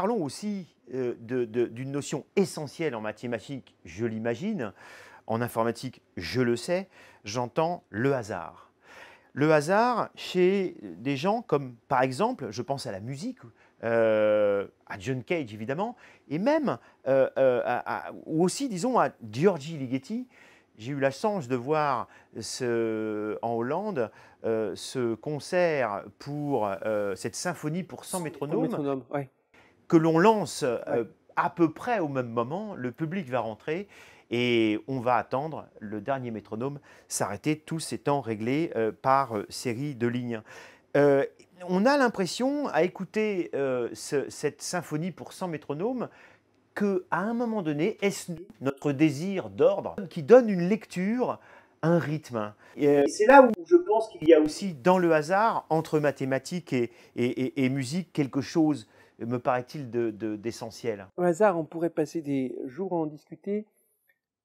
parlons aussi euh, d'une notion essentielle en mathématiques, je l'imagine, en informatique, je le sais, j'entends le hasard. Le hasard chez des gens comme, par exemple, je pense à la musique, euh, à John Cage évidemment, et même, euh, ou aussi, disons, à Giorgi Ligeti. J'ai eu la chance de voir ce, en Hollande ce concert pour cette symphonie pour 100 métronomes. métronomes, oui que l'on lance euh, à peu près au même moment, le public va rentrer et on va attendre le dernier métronome s'arrêter, tous ces temps réglés euh, par euh, série de lignes. on a l'impression, à écouter cette symphonie pour 100 métronomes, que à un moment donné, est-ce notre désir d'ordre qui donne une lecture un rythme. Hein. Et c'est là où je pense qu'il y a aussi dans le hasard, entre mathématiques et musique, quelque chose me paraît-il, d'essentiel. Au hasard, on pourrait passer des jours à en discuter.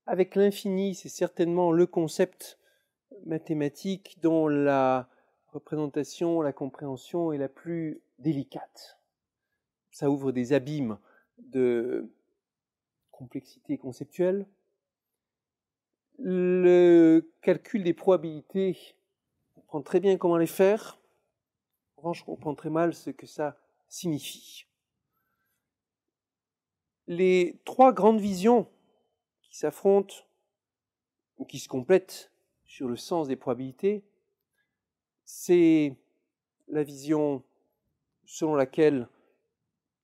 Avec l'infini, c'est certainement le concept mathématique dont la représentation, la compréhension est la plus délicate. Ça ouvre des abîmes de complexité conceptuelle. Le calcul des probabilités, on comprend très bien comment les faire. En revanche, on comprend très mal ce que ça signifie. Les trois grandes visions qui s'affrontent ou qui se complètent sur le sens des probabilités, c'est la vision selon laquelle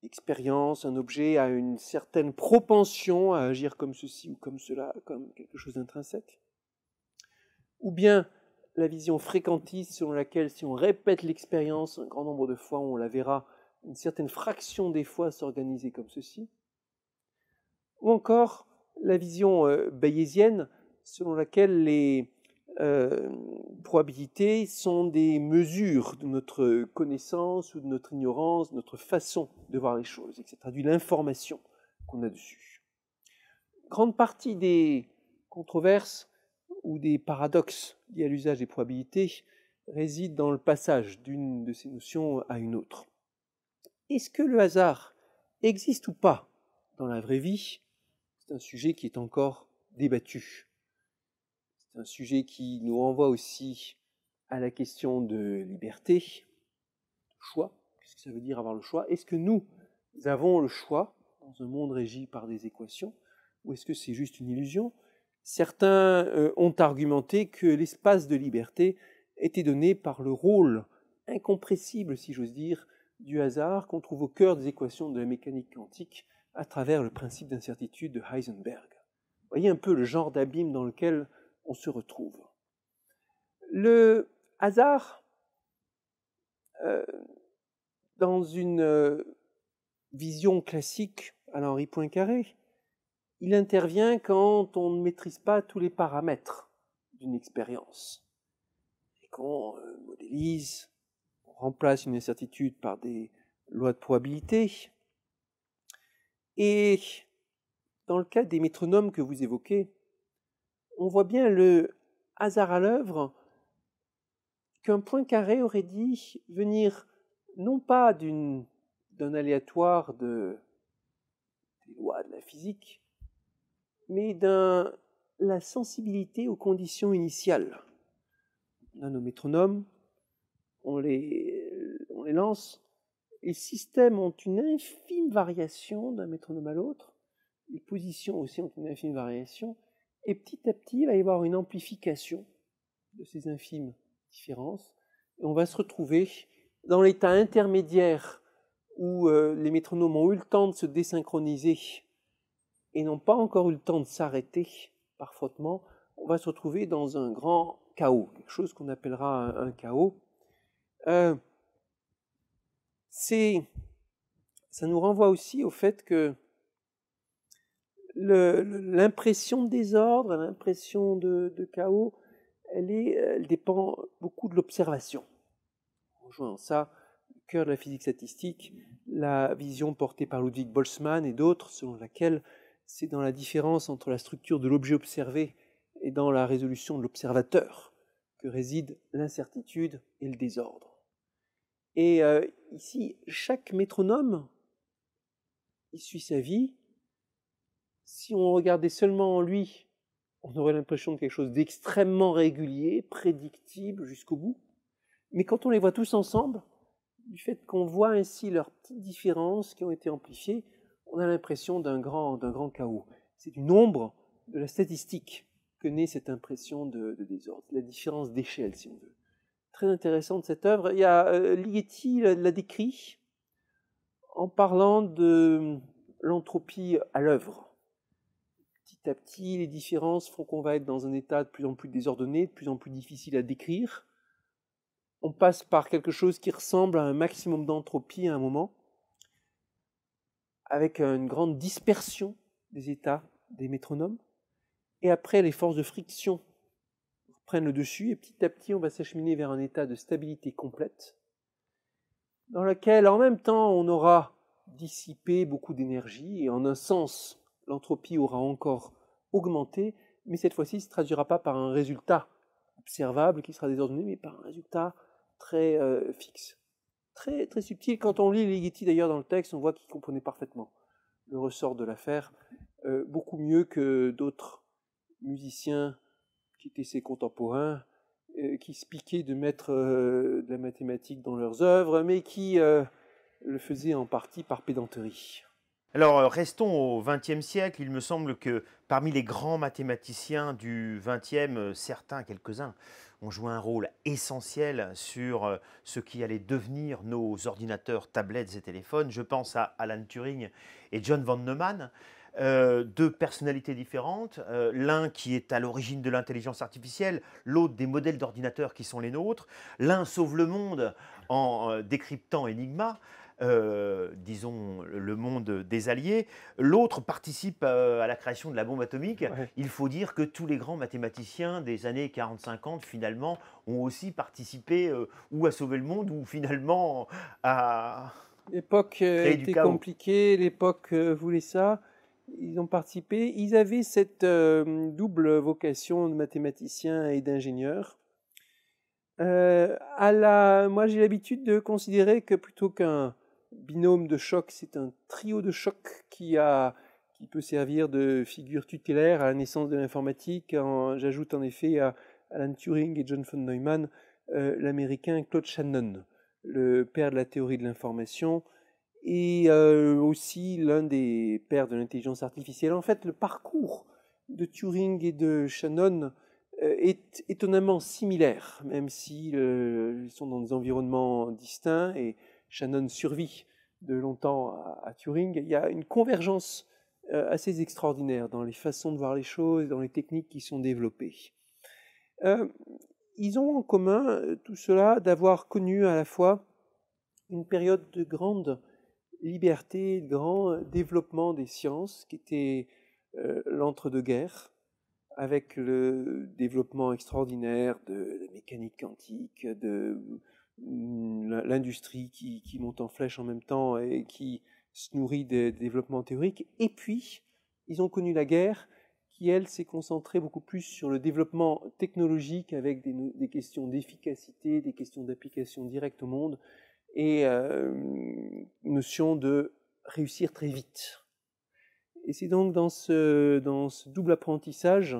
l'expérience, un objet a une certaine propension à agir comme ceci ou comme cela, comme quelque chose d'intrinsèque. Ou bien la vision fréquentiste selon laquelle si on répète l'expérience un grand nombre de fois, on la verra une certaine fraction des fois s'organiser comme ceci, ou encore la vision euh, bayésienne selon laquelle les euh, probabilités sont des mesures de notre connaissance ou de notre ignorance, de notre façon de voir les choses, etc., de traduit l'information qu'on a dessus. Grande partie des controverses ou des paradoxes liés à l'usage des probabilités résident dans le passage d'une de ces notions à une autre est-ce que le hasard existe ou pas dans la vraie vie C'est un sujet qui est encore débattu. C'est un sujet qui nous renvoie aussi à la question de liberté, de choix. Qu'est-ce que ça veut dire avoir le choix Est-ce que nous, avons le choix dans un monde régi par des équations ou est-ce que c'est juste une illusion Certains euh, ont argumenté que l'espace de liberté était donné par le rôle incompressible, si j'ose dire, du hasard qu'on trouve au cœur des équations de la mécanique quantique à travers le principe d'incertitude de Heisenberg. voyez un peu le genre d'abîme dans lequel on se retrouve. Le hasard, euh, dans une euh, vision classique à Henri Poincaré, il intervient quand on ne maîtrise pas tous les paramètres d'une expérience et qu'on euh, modélise remplace une incertitude par des lois de probabilité. Et dans le cas des métronomes que vous évoquez, on voit bien le hasard à l'œuvre qu'un point carré aurait dit venir non pas d'un aléatoire de, des lois de la physique, mais d'un la sensibilité aux conditions initiales. Là, nos métronomes on les, lance. Les systèmes ont une infime variation d'un métronome à l'autre, les positions aussi ont une infime variation, et petit à petit, il va y avoir une amplification de ces infimes différences, et on va se retrouver dans l'état intermédiaire où euh, les métronomes ont eu le temps de se désynchroniser et n'ont pas encore eu le temps de s'arrêter par frottement, on va se retrouver dans un grand chaos, quelque chose qu'on appellera un chaos, euh, ça nous renvoie aussi au fait que l'impression de désordre, l'impression de, chaos, elle, dépend beaucoup de l'observation. joignant ça, au cœur de la physique statistique, la vision portée par Ludwig Boltzmann et d'autres, selon laquelle c'est dans la différence entre la structure de l'objet observé et dans la résolution de l'observateur que réside l'incertitude et le désordre. Et euh, ici, chaque métronome, il suit sa vie. Si on regardait seulement en lui, on aurait l'impression de quelque chose d'extrêmement régulier, prédictible jusqu'au bout. Mais quand on les voit tous ensemble, du fait qu'on voit ainsi leurs petites différences qui ont été amplifiées, on a l'impression d'un grand, d'un grand chaos. C'est du nombre de la statistique que naît cette impression de désordre, la différence d'échelle si on veut très de cette œuvre. Il y a, euh, Ligeti l'a décrit en parlant de hum, l'entropie à l'œuvre. Petit à petit, les différences font qu'on va être dans un état de plus en plus désordonné, de plus en plus difficile à décrire. On passe par quelque chose qui ressemble à un maximum d'entropie à un moment, avec une grande dispersion des états des métronomes, et après les forces de friction prennent le dessus et petit à petit on va s'acheminer vers un état de stabilité complète dans lequel en même temps on aura dissipé beaucoup d'énergie et en un sens l'entropie aura encore augmenté mais cette fois-ci se traduira pas par un résultat observable qui sera désordonné mais par un résultat très euh, fixe, très, très subtil. Quand on lit Ligeti d'ailleurs dans le texte, on voit qu'il comprenait parfaitement le ressort de l'affaire, euh, beaucoup mieux que d'autres musiciens qui étaient ses contemporains, euh, qui se piquaient de mettre euh, de la mathématique dans leurs œuvres, mais qui euh, le faisaient en partie par pédanterie. Alors restons au XXe siècle. Il me semble que parmi les grands mathématiciens du XXe, certains, quelques-uns, ont joué un rôle essentiel sur ce qui allait devenir nos ordinateurs, tablettes et téléphones. Je pense à Alan Turing et John von Neumann. Euh, deux personnalités différentes, euh, l'un qui est à l'origine de l'intelligence artificielle, l'autre des modèles d'ordinateurs qui sont les nôtres, l'un sauve le monde en euh, décryptant Enigma, disons, le monde des alliés. L'autre participe à, la création de la bombe atomique. Il faut dire que tous les grands mathématiciens des années 40-50, finalement, ont aussi participé ou à sauver le monde ou finalement à... L'époque était compliquée, l'époque voulait ça ils ont participé. Ils avaient cette euh, double vocation de mathématicien et d'ingénieur. Euh, moi, j'ai l'habitude de considérer que plutôt qu'un binôme de choc, c'est un trio de choc qui, a, qui peut servir de figure tutélaire à la naissance de l'informatique. J'ajoute en effet à Alan Turing et John von Neumann euh, l'américain Claude Shannon, le père de la théorie de l'information, et aussi l'un des pères de l'intelligence artificielle. En fait, le parcours de Turing et de Shannon est étonnamment similaire, même s'ils sont dans des environnements distincts et Shannon survit de longtemps à, Turing. Il y a une convergence assez extraordinaire dans les façons de voir les choses, dans les techniques qui sont développées. ils ont en commun tout cela d'avoir connu à la fois une période de grande liberté, grand euh, développement des sciences qui était euh, l'entre-deux-guerres, avec le développement extraordinaire de la mécanique quantique, de mm, l'industrie qui, monte en flèche en même temps et qui se nourrit des développements théoriques. Et puis, ils ont connu la guerre qui, elle, s'est concentrée beaucoup plus sur le développement technologique avec des, des questions d'efficacité, des questions d'application directe au monde et euh, notion de réussir très vite. Et c'est donc dans ce, dans ce double apprentissage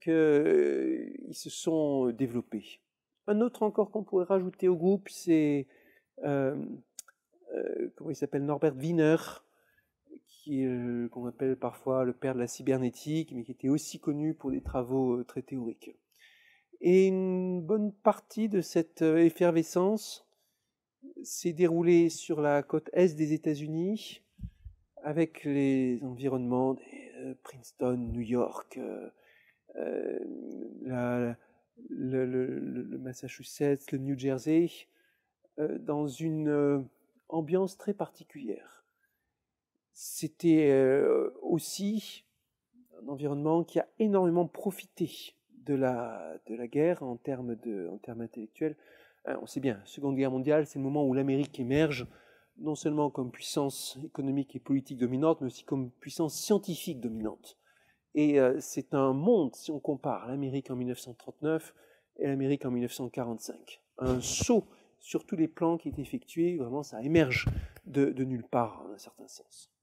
qu'ils se sont développés. Un autre encore qu'on pourrait rajouter au groupe, c'est euh, comment il s'appelle Norbert Wiener, qu'on appelle parfois le père de la cybernétique, mais qui était aussi connu pour des travaux euh, très théoriques. Et une bonne partie de cette euh, effervescence s'est déroulé sur la côte est des États-Unis avec les environnements de euh, Princeton, New York, euh, euh, le, Massachusetts, le New Jersey, dans une ambiance très particulière. C'était aussi un environnement qui a énormément profité de la, de la guerre en de, en termes intellectuels. Euh, on sait bien, Seconde Guerre mondiale, c'est le moment où l'Amérique émerge, non seulement comme puissance économique et politique dominante, mais aussi comme puissance scientifique dominante. Et euh, c'est un monde, si on compare l'Amérique en 1939 et l'Amérique en 1945. Un saut sur tous les plans qui est effectué, vraiment ça émerge de, nulle part, dans un certain sens.